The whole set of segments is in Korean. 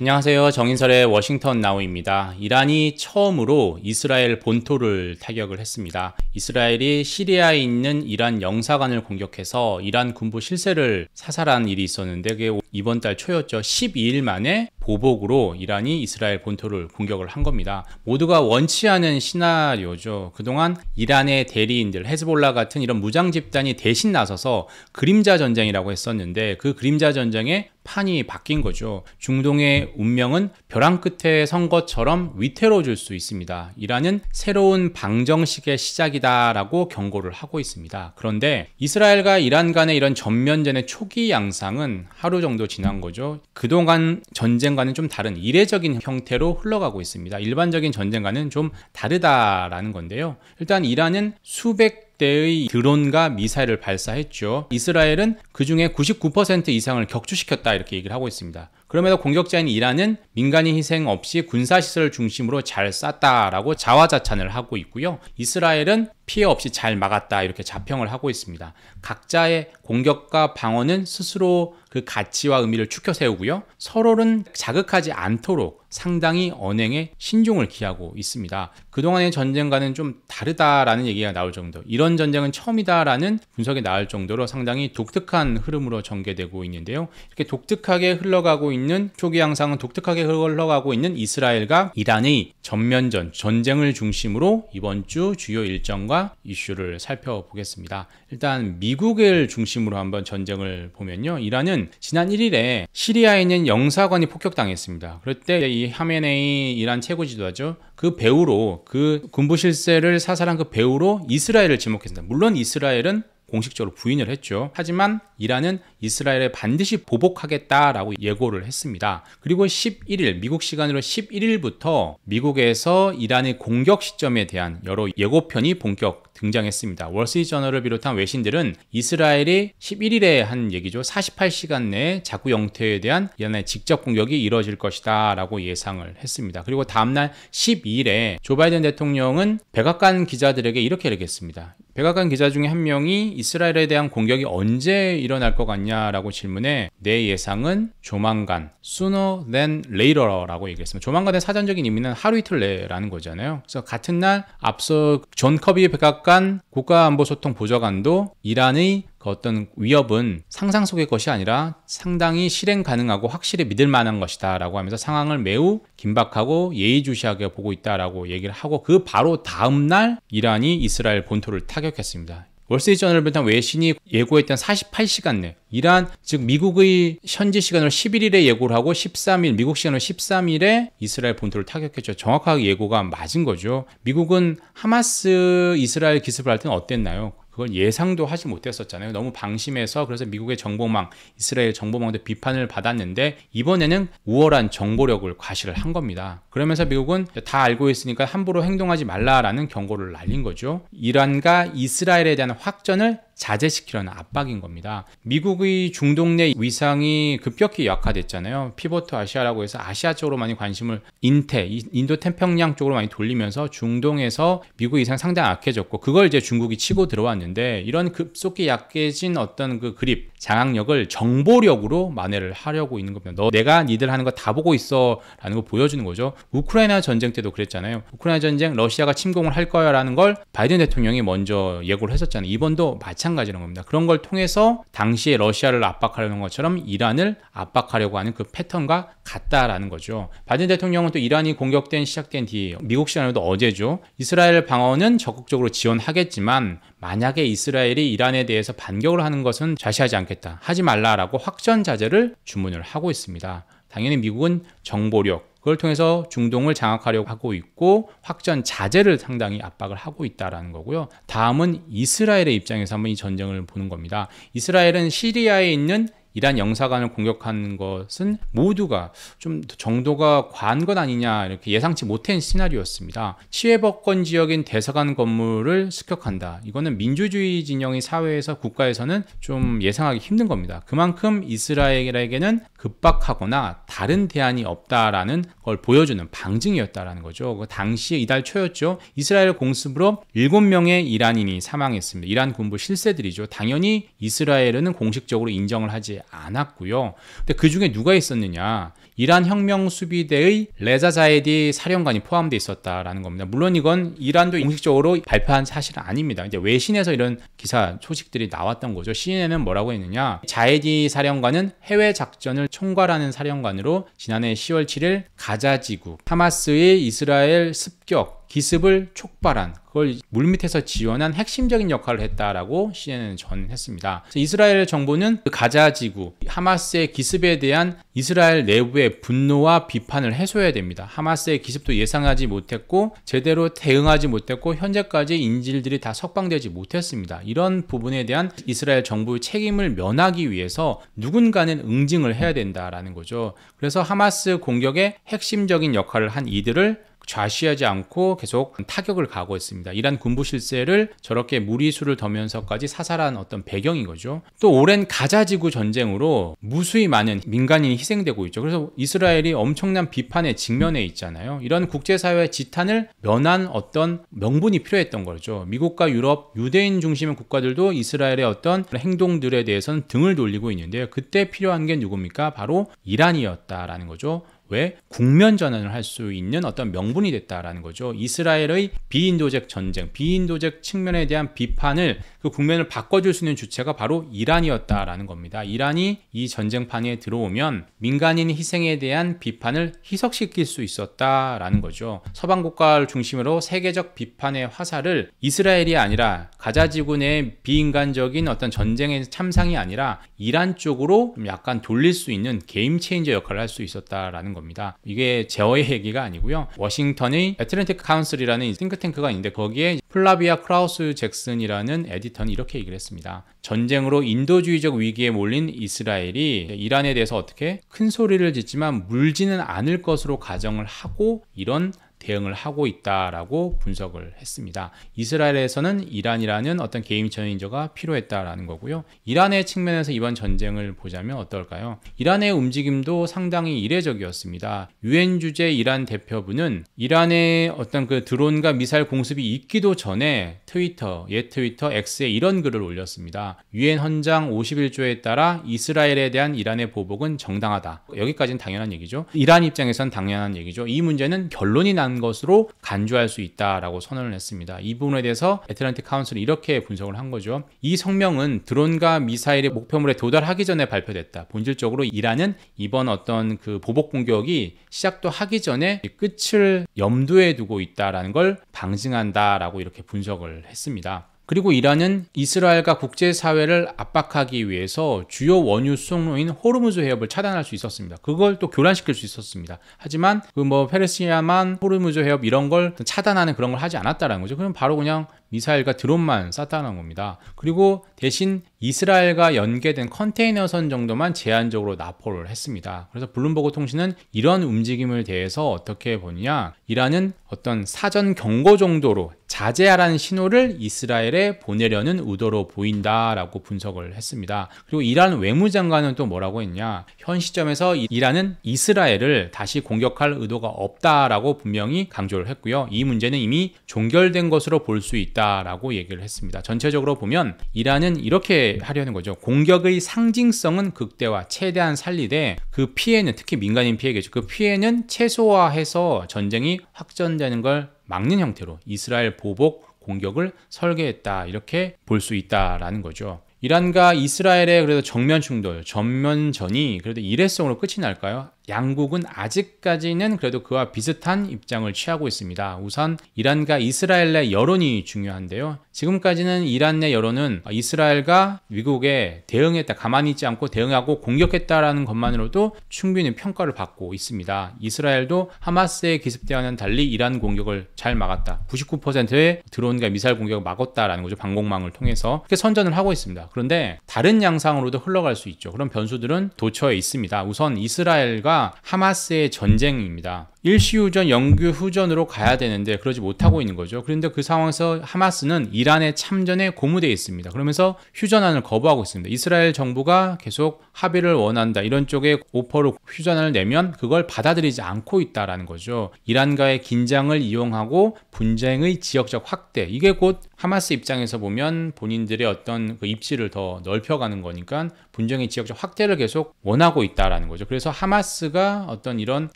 안녕하세요. 정인설의 워싱턴 나우입니다. 이란이 처음으로 이스라엘 본토를 타격을 했습니다. 이스라엘이 시리아에 있는 이란 영사관을 공격해서 이란 군부 실세를 사살한 일이 있었는데 그게 이번 달 초였죠. 12일 만에 보복으로 이란이 이스라엘 본토를 공격을 한 겁니다. 모두가 원치 않은 시나리오죠. 그동안 이란의 대리인들, 헤즈볼라 같은 이런 무장 집단이 대신 나서서 그림자 전쟁이라고 했었는데 그 그림자 전쟁의 판이 바뀐 거죠. 중동의 운명은 벼랑 끝에 선 것처럼 위태로워질 수 있습니다. 이란은 새로운 방정식의 시작이다라고 경고를 하고 있습니다. 그런데 이스라엘과 이란 간의 이런 전면전의 초기 양상은 하루 정도 정도 지난 거죠. 그동안 전쟁과는 좀 다른 이례적인 형태로 흘러가고 있습니다. 일반적인 전쟁과는 좀 다르다라는 건데요. 일단 이란은 수백 대의 드론과 미사일을 발사했죠. 이스라엘은 그 중에 99% 이상을 격추시켰다 이렇게 얘기를 하고 있습니다. 그럼에도 공격자인 이란은 민간인 희생 없이 군사시설을 중심으로 잘 쐈다라고 자화자찬을 하고 있고요. 이스라엘은 피해 없이 잘 막았다 이렇게 자평을 하고 있습니다. 각자의 공격과 방어는 스스로 그 가치와 의미를 추켜 세우고요. 서로는 자극하지 않도록 상당히 언행에 신중을 기하고 있습니다. 그동안의 전쟁과는 좀 다르다라는 얘기가 나올 정도, 이런 전쟁은 처음이다라는 분석이 나올 정도로 상당히 독특한 흐름으로 전개되고 있는데요. 이렇게 독특하게 흘러가고 있는 초기 양상은 독특하게 흘러가고 있는 이스라엘과 이란의 전면전, 전쟁을 중심으로 이번 주 주요 일정과 결과 이슈를 살펴보겠습니다. 일단 미국을 중심으로 한번 전쟁을 보면요. 이란은 지난 1일에 시리아에 있는 영사관이 폭격당했습니다. 그럴 때이 하메네이 이란 최고 지도자죠. 그 배우로 그 군부 실세를 사살한 그 배우로 이스라엘을 지목했습니다. 물론 이스라엘은 공식적으로 부인을 했죠. 하지만 이란은 이스라엘에 반드시 보복하겠다라고 예고를 했습니다. 그리고 11일 미국 시간으로 11일부터 미국에서 이란의 공격 시점에 대한 여러 예고편이 본격 등장했습니다. 월스트리트저널을 비롯한 외신들은 이스라엘이 11일에 한 얘기죠. 48시간 내에 자구 영태에 대한 이란의 직접 공격이 이뤄질 것이다 라고 예상을 했습니다. 그리고 다음날 12일에 조 바이든 대통령은 백악관 기자들에게 이렇게 얘기했습니다. 백악관 기자 중에 한 명이 이스라엘에 대한 공격이 언제 일어날 것 같냐라고 질문해 내 예상은 조만간 sooner than later라고 얘기했습니다. 조만간의 사전적인 의미는 하루 이틀 내라는 거잖아요. 그래서 같은 날 앞서 존 커비 백악관 국가안보소통 보좌관도 이란의 그 어떤 위협은 상상 속의 것이 아니라 상당히 실행 가능하고 확실히 믿을 만한 것이다 라고 하면서 상황을 매우 긴박하고 예의주시하게 보고 있다라고 얘기를 하고 그 바로 다음날 이란이 이스라엘 본토를 타격했습니다. 월세트리트저널 비롯한 외신이 예고했던 48시간 내 이란 즉 미국의 현지 시간으로 11일에 예고를 하고 13일 미국 시간으로 13일에 이스라엘 본토를 타격했죠. 정확하게 예고가 맞은 거죠. 미국은 하마스 이스라엘 기습을 할 때는 어땠나요? 그건 예상도 하지 못했었잖아요. 너무 방심해서 그래서 미국의 정보망, 이스라엘 정보망도 비판을 받았는데 이번에는 우월한 정보력을 과시를 한 겁니다. 그러면서 미국은 다 알고 있으니까 함부로 행동하지 말라라는 경고를 날린 거죠. 이란과 이스라엘에 대한 확전을 자제시키려는 압박인 겁니다. 미국의 중동 내 위상이 급격히 약화됐잖아요. 피버트 아시아라고 해서 아시아 쪽으로 많이 관심을 인태, 인도 태평양 쪽으로 많이 돌리면서 중동에서 미국 위상 상당히 악해졌고 그걸 이제 중국이 치고 들어왔는데 이런 급속히 약해진 어떤 그 그립, 장악력을 정보력으로 만회를 하려고 있는 겁니다. 너 내가 니들 하는 거 다 보고 있어라는 거 보여주는 거죠. 우크라이나 전쟁 때도 그랬잖아요. 우크라이나 전쟁 러시아가 침공을 할 거야라는 걸 바이든 대통령이 먼저 예고를 했었잖아요. 이번도 마찬가지 마찬가지라는 겁니다. 그런 걸 통해서 당시에 러시아를 압박하려는 것처럼 이란을 압박하려고 하는 그 패턴과 같다라는 거죠. 바이든 대통령은 또 이란이 공격된 시작된 뒤 미국 시간으로도 어제죠. 이스라엘 방어는 적극적으로 지원하겠지만 만약에 이스라엘이 이란에 대해서 반격을 하는 것은 좌시하지 않겠다. 하지 말라라고 확전 자제를 주문을 하고 있습니다. 당연히 미국은 정보력, 그걸 통해서 중동을 장악하려고 하고 있고 확전 자제를 상당히 압박을 하고 있다라는 거고요. 다음은 이스라엘의 입장에서 한번 이 전쟁을 보는 겁니다. 이스라엘은 시리아에 있는 이란 영사관을 공격한 것은 모두가 좀 정도가 과한 것 아니냐 이렇게 예상치 못한 시나리오였습니다. 시외법권 지역인 대사관 건물을 습격한다. 이거는 민주주의 진영의 사회에서 국가에서는 좀 예상하기 힘든 겁니다. 그만큼 이스라엘에게는 급박하거나 다른 대안이 없다라는 걸 보여주는 방증이었다라는 거죠. 그 당시에 이달 초였죠. 이스라엘 공습으로 7명의 이란인이 사망했습니다. 이란 군부 실세들이죠. 당연히 이스라엘은 공식적으로 인정을 하지 않았고요. 근데 그 중에 누가 있었느냐? 이란 혁명 수비대의 레자 자에디 사령관이 포함되어 있었다라는 겁니다. 물론 이건 이란도 공식적으로 발표한 사실은 아닙니다. 이제 외신에서 이런 기사 소식들이 나왔던 거죠. CNN은 뭐라고 했느냐? 자에디 사령관은 해외 작전을 총괄하는 사령관으로 지난해 10월 7일 가자지구 하마스의 이스라엘 습격 기습을 촉발한 그걸 물밑에서 지원한 핵심적인 역할을 했다라고 CNN은 전했습니다. 이스라엘 정부는 그 가자 지구 하마스의 기습에 대한 이스라엘 내부의 분노와 비판을 해소해야 됩니다. 하마스의 기습도 예상하지 못했고 제대로 대응하지 못했고 현재까지 인질들이 다 석방되지 못했습니다. 이런 부분에 대한 이스라엘 정부의 책임을 면하기 위해서 누군가는 응징을 해야 된다라는 거죠. 그래서 하마스 공격의 핵심적인 역할을 한 이들을 좌시하지 않고 계속 타격을 가고 있습니다. 이란 군부 실세를 저렇게 무리수를 더면서까지 사살한 어떤 배경인 거죠. 또 오랜 가자지구 전쟁으로 무수히 많은 민간인이 희생되고 있죠. 그래서 이스라엘이 엄청난 비판에 직면해 있잖아요. 이런 국제사회의 지탄을 면한 어떤 명분이 필요했던 거죠. 미국과 유럽, 유대인 중심의 국가들도 이스라엘의 어떤 행동들에 대해서는 등을 돌리고 있는데요. 그때 필요한 게 누굽니까? 바로 이란이었다라는 거죠. 왜 국면 전환을 할 수 있는 어떤 명분이 됐다라는 거죠. 이스라엘의 비인도적 전쟁, 비인도적 측면에 대한 비판을 그 국면을 바꿔줄 수 있는 주체가 바로 이란이었다라는 겁니다. 이란이 이 전쟁판에 들어오면 민간인 희생에 대한 비판을 희석시킬 수 있었다라는 거죠. 서방 국가를 중심으로 세계적 비판의 화살을 이스라엘이 아니라 가자지구 내 비인간적인 어떤 전쟁의 참상이 아니라 이란 쪽으로 약간 돌릴 수 있는 게임 체인저 역할을 할 수 있었다라는 겁니다. 이게 제어의 얘기가 아니고요. 워싱턴의 애틀랜틱 카운슬이라는 싱크탱크가 있는데 거기에 플라비아 크라우스 잭슨이라는 에디터는 이렇게 얘기를 했습니다. 전쟁으로 인도주의적 위기에 몰린 이스라엘이 이란에 대해서 어떻게 큰 소리를 짓지만 물지는 않을 것으로 가정을 하고 이런 대응을 하고 있다라고 분석을 했습니다. 이스라엘에서는 이란이라는 어떤 게임 전인저가 필요했다라는 거고요. 이란의 측면에서 이번 전쟁을 보자면 어떨까요? 이란의 움직임도 상당히 이례적이었습니다. 유엔 주재 이란 대표부는 이란의 어떤 그 드론과 미사일 공습이 있기도 전에 트위터, 옛 트위터 X에 이런 글을 올렸습니다. 유엔 헌장 51조에 따라 이스라엘에 대한 이란의 보복은 정당하다. 여기까지는 당연한 얘기죠. 이란 입장에선 당연한 얘기죠. 이 문제는 결론이 난 것으로 간주할 수 있다라고 선언을 했습니다. 이 부분에 대해서 애틀란틱 카운슬은 이렇게 분석을 한 거죠. 이 성명은 드론과 미사일의 목표물에 도달하기 전에 발표됐다. 본질적으로 이란은 이번 어떤 그 보복 공격이 시작도 하기 전에 끝을 염두에 두고 있다라는 걸 방증한다라고 이렇게 분석을 발표 했습니다. 그리고 이란은 이스라엘과 국제사회를 압박하기 위해서 주요 원유 수송로인 호르무즈 해협을 차단할 수 있었습니다. 그걸 또 교란시킬 수 있었습니다. 하지만 그 뭐 페르시아만 호르무즈 해협 이런 걸 차단하는 그런 걸 하지 않았다라는 거죠. 그럼 바로 그냥 미사일과 드론만 쐈다는 겁니다. 그리고 대신 이스라엘과 연계된 컨테이너선 정도만 제한적으로 납포를 했습니다. 그래서 블룸버그 통신은 이런 움직임을 대해서 어떻게 보냐 이란은 어떤 사전 경고 정도로 자제하라는 신호를 이스라엘에 보내려는 의도로 보인다라고 분석을 했습니다. 그리고 이란 외무장관은 또 뭐라고 했냐, 현 시점에서 이란은 이스라엘을 다시 공격할 의도가 없다라고 분명히 강조를 했고요. 이 문제는 이미 종결된 것으로 볼 수 있다. 있다라고 얘기를 했습니다. 전체적으로 보면 이란은 이렇게 하려는 거죠. 공격의 상징성은 극대화, 최대한 살리되 그 피해는 특히 민간인 피해겠죠. 그 피해는 최소화해서 전쟁이 확전되는 걸 막는 형태로 이스라엘 보복 공격을 설계했다 이렇게 볼 수 있다라는 거죠. 이란과 이스라엘의 그래도 정면 충돌, 전면전이 그래도 일회성으로 끝이 날까요? 양국은 아직까지는 그래도 그와 비슷한 입장을 취하고 있습니다. 우선 이란과 이스라엘 내 여론이 중요한데요. 지금까지는 이란 내 여론은 이스라엘과 미국에 대응했다, 가만히 있지 않고 대응하고 공격했다라는 것만으로도 충분히 평가를 받고 있습니다. 이스라엘도 하마스의 기습대와는 달리 이란 공격을 잘 막았다. 99%의 드론과 미사일 공격을 막았다라는 거죠. 방공망을 통해서 이렇게 선전을 하고 있습니다. 그런데 다른 양상으로도 흘러갈 수 있죠. 그런 변수들은 도처에 있습니다. 우선 이스라엘과 하마스의 전쟁입니다. 일시후전, 영규후전으로 가야 되는데 그러지 못하고 있는 거죠. 그런데 그 상황에서 하마스는 이란의 참전에 고무되어 있습니다. 그러면서 휴전안을 거부하고 있습니다. 이스라엘 정부가 계속 합의를 원한다. 이런 쪽에 오퍼로 휴전안을 내면 그걸 받아들이지 않고 있다는 거죠. 이란과의 긴장을 이용하고 분쟁의 지역적 확대. 이게 곧 하마스 입장에서 보면 본인들의 어떤 그 입지를 더 넓혀가는 거니까 분쟁의 지역적 확대를 계속 원하고 있다라는 거죠. 그래서 하마스가 어떤 이런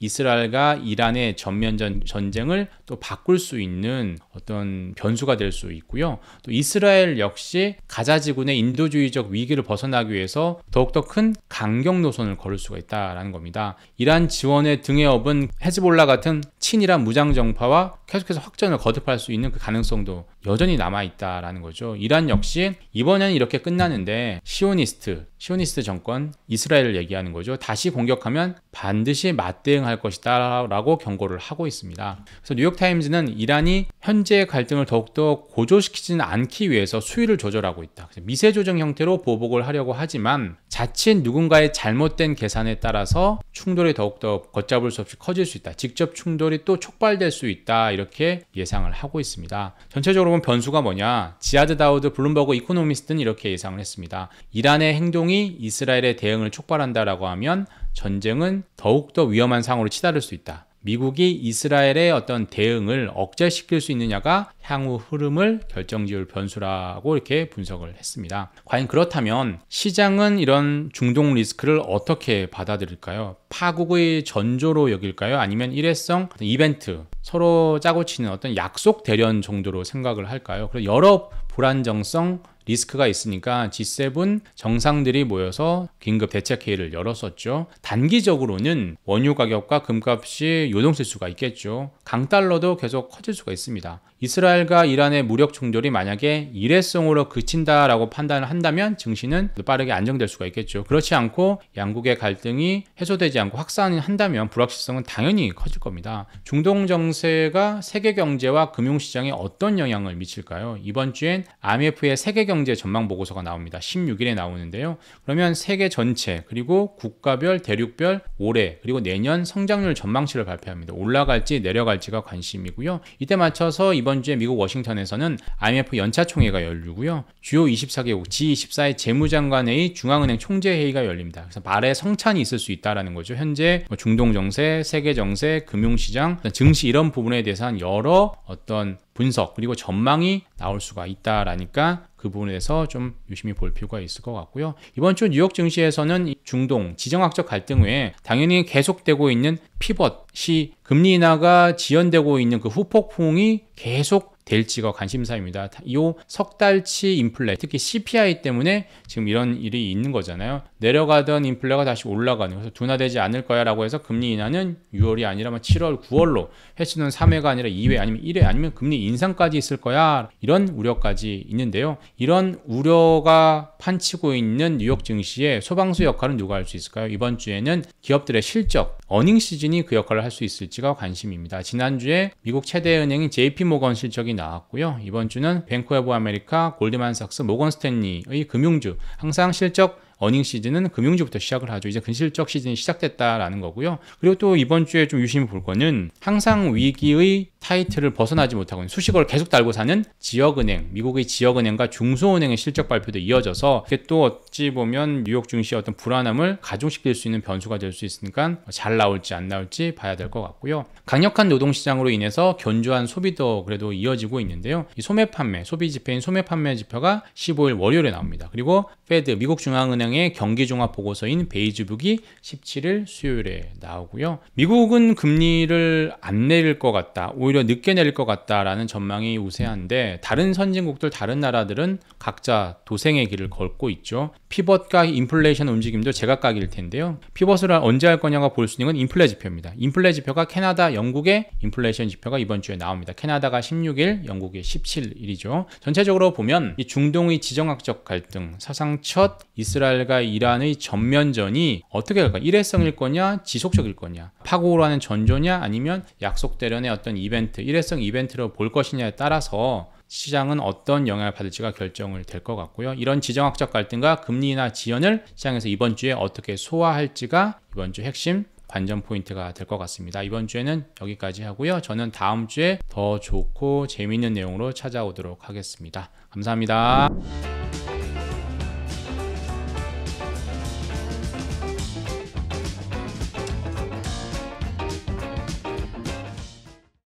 이스라엘과 이란 이란의 전면전 전쟁을 또 바꿀 수 있는 어떤 변수가 될 수 있고요. 또 이스라엘 역시 가자 지군의 인도주의적 위기를 벗어나기 위해서 더욱더 큰 강경 노선을 걸을 수가 있다라는 겁니다. 이란 지원의 등에 업은 헤즈볼라 같은 친이란 무장 정파와 계속해서 확전을 거듭할 수 있는 그 가능성도 여전히 남아있다라는 거죠. 이란 역시 이번에는 이렇게 끝나는데 시오니스트, 시오니스트 정권, 이스라엘을 얘기하는 거죠. 다시 공격하면 반드시 맞대응할 것이다 라고 경고를 하고 있습니다. 그래서 뉴욕타임즈는 이란이 현재의 갈등을 더욱더 고조시키지는 않기 위해서 수위를 조절하고 있다. 미세 조정 형태로 보복을 하려고 하지만 자칫 누군가의 잘못된 계산에 따라서 충돌이 더욱더 걷잡을 수 없이 커질 수 있다. 직접 충돌이 또 촉발될 수 있다. 이렇게 예상을 하고 있습니다. 전체적으로 경우 변수가 뭐냐? 지하드 다우드 블룸버그 이코노미스트는 이렇게 예상을 했습니다. 이란의 행동이 이스라엘의 대응을 촉발한다라고 하면 전쟁은 더욱더 위험한 상황으로 치달을 수 있다. 미국이 이스라엘의 어떤 대응을 억제시킬 수 있느냐가 향후 흐름을 결정지을 변수라고 이렇게 분석을 했습니다. 과연 그렇다면 시장은 이런 중동 리스크를 어떻게 받아들일까요? 파국의 전조로 여길까요? 아니면 일회성 이벤트, 서로 짜고 치는 어떤 약속 대련 정도로 생각을 할까요? 그리고 여러 불안정성 리스크가 있으니까 G7 정상들이 모여서 긴급 대책 회의를 열었었죠. 단기적으로는 원유 가격과 금값이 요동칠 수가 있겠죠. 강달러도 계속 커질 수가 있습니다. 이스라엘과 이란의 무력 충돌이 만약에 일회성으로 그친다라고 판단을 한다면 증시는 빠르게 안정될 수가 있겠죠. 그렇지 않고 양국의 갈등이 해소되지 않고 확산한다면 불확실성은 당연히 커질 겁니다. 중동 정세가 세계 경제와 금융 시장에 어떤 영향을 미칠까요? 이번 주엔 IMF의 세계 경제 세계경제 전망보고서가 나옵니다. 16일에 나오는데요. 그러면 세계 전체 그리고 국가별 대륙별 올해 그리고 내년 성장률 전망치를 발표합니다. 올라갈지 내려갈지가 관심이고요. 이때 맞춰서 이번 주에 미국 워싱턴에서는 IMF 연차 총회가 열리고요. 주요 24개국 G24의 재무장관회의 중앙은행 총재회의가 열립니다. 그래서 말에 성찬이 있을 수 있다라는 거죠. 현재 뭐 중동 정세, 세계 정세, 금융시장, 증시 이런 부분에 대해서 한 여러 어떤 분석 그리고 전망이 나올 수가 있다라니까 그 부분에서 좀 유심히 볼 필요가 있을 것 같고요. 이번 주 뉴욕 증시에서는 중동 지정학적 갈등 외에 당연히 계속되고 있는 피벗이 금리 인하가 지연되고 있는 그 후폭풍이 계속 될지가 관심사입니다. 이 석 달치 인플레, 특히 CPI 때문에 지금 이런 일이 있는 거잖아요. 내려가던 인플레가 다시 올라가는 그래서 둔화되지 않을 거야라고 해서 금리 인하는 6월이 아니라 7월, 뭐 9월로 해수는 3회가 아니라 2회 아니면 1회 아니면 금리 인상까지 있을 거야 이런 우려까지 있는데요. 이런 우려가 판치고 있는 뉴욕 증시의 소방수 역할은 누가 할 수 있을까요? 이번 주에는 기업들의 실적, 어닝 시즌이 그 역할을 할 수 있을지가 관심입니다. 지난주에 미국 최대 은행인 JP 모건 실적이 나왔고요. 이번 주는 뱅크 오브 아메리카, 골드만삭스, 모건 스탠리의 금융주 항상 실적 어닝 시즌은 금융주부터 시작을 하죠. 이제 근실적 시즌이 시작됐다라는 거고요. 그리고 또 이번 주에 좀 유심히 볼 거는 항상 위기의 타이틀을 벗어나지 못하고 있는 수식어를 계속 달고 사는 지역은행, 미국의 지역은행과 중소은행의 실적 발표도 이어져서 그게 또 어찌 보면 뉴욕 증시의 어떤 불안함을 가중시킬 수 있는 변수가 될 수 있으니까 잘 나올지 안 나올지 봐야 될 것 같고요. 강력한 노동시장으로 인해서 견조한 소비도 그래도 이어지고 있는데요. 이 소매 판매, 소비 지표인 소매 판매 지표가 15일 월요일에 나옵니다. 그리고 페드, 미국 중앙은행 기능의 경기 종합 보고서인 베이지북이 17일 수요일에 나오고요. 미국은 금리를 안 내릴 것 같다. 오히려 늦게 내릴 것 같다라는 전망이 우세한데 다른 선진국들 다른 나라들은 각자 도생의 길을 걷고 있죠. 피벗과 인플레이션 움직임도 제각각일 텐데요. 피벗을 언제 할 거냐가 볼 수 있는 건 인플레 지표입니다. 인플레 지표가 캐나다, 영국의 인플레이션 지표가 이번 주에 나옵니다. 캐나다가 16일, 영국이 17일이죠. 전체적으로 보면 이 중동의 지정학적 갈등, 사상 첫 이스라엘 이스라엘과 이란의 전면전이 어떻게 갈까? 일회성일 거냐, 지속적일 거냐? 파고오라는 전조냐, 아니면 약속 대련의 어떤 이벤트, 일회성 이벤트로 볼 것이냐에 따라서 시장은 어떤 영향을 받을지가 결정을 될것 같고요. 이런 지정학적 갈등과 금리나 지연을 시장에서 이번 주에 어떻게 소화할지가 이번 주 핵심 관전 포인트가 될 것 같습니다. 이번 주에는 여기까지 하고요. 저는 다음 주에 더 좋고 재미있는 내용으로 찾아오도록 하겠습니다. 감사합니다.